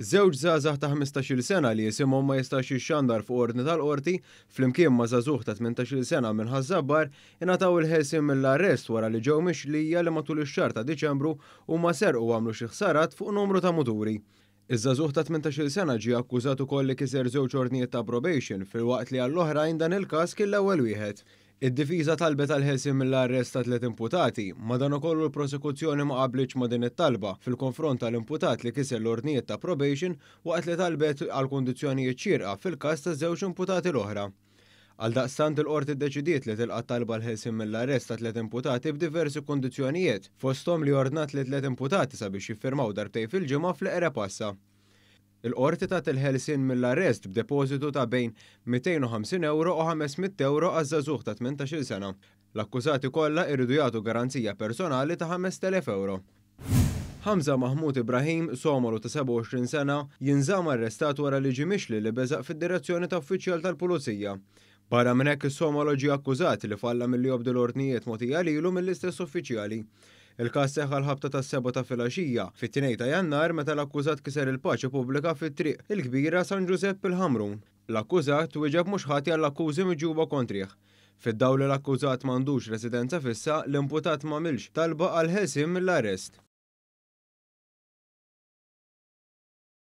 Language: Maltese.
Żewġ zazah ta' 15-il sena li jisimhom ma jistax xandar fuq ordni tal-qorti flimkien ma' zazuh ta' 18-il sena minn ħażabbar ingħataw il ħesim mill-arrest wara li ġew mixlija li matul ix xar ta' Diċembru huma serqu għamlu xi fuq numru ta' muturi. Iż-żagħżugħ ta' 18-il sena ġie akkużat ukoll li kiser żewġ ordnijiet ta' probation fil-waqt li għall-oħrajn dan il-każ kien l-ewwel wieħed. Id-difiża talbet tal ħesim mill-arrest ta' tliet imputati, madankollu l-prosekuzzjoni ma qablitx ma din it-talba fil-konfront tal-imputat li kisel l-ordnijiet ta' probation waqt li talbet għal kondizzjonijiet ċirqa fil-każ ta' żewġ imputati l-oħra. Għal daqstant il-qorti deċidiet li tilqa' talba l ħesim mill-arrest ta' tliet imputati b'diversi kondizzjonijiet, fosthom li ordnat li tliet imputati sabiex jiffirmaw darbtej fil-ġimgħa fl-qera passa. Il-qorti ta' il-ħelsin mill-arrest b'depożitu ta' bejn 250 euro u 500 euro għazzazuħ ta' 18 sena. L-akkużati kollha irridu jagħtu garanzija personali ta' 5000 euro. Hamza Mahmud Ibrahim, somolu ta' 27 sena, jinżam arrestat wara li ġimixli li beżaq fid-direzzjoni ta' uffiċjal tal-Pulizija. Barra minn hekk is-somoloġi akkużat li falla mill-li jobdu l-ordnijiet motija lilu mill-istess uffiċjali. Il-kas seħħa l-ħabta ta' seba ta' filaxija fit ta' jannar meta l-akkużat kiser il-paċi pubblika fit-triq il-kbira San Giuseppe il-Hamrun. L-akkużat wieġeb mhux ħati għall-akkużi miġuba kontrih. Fid-dawli l-akkużat mandux residenza fissa l-imputat ma' milx talba għal ħesim l-arrest.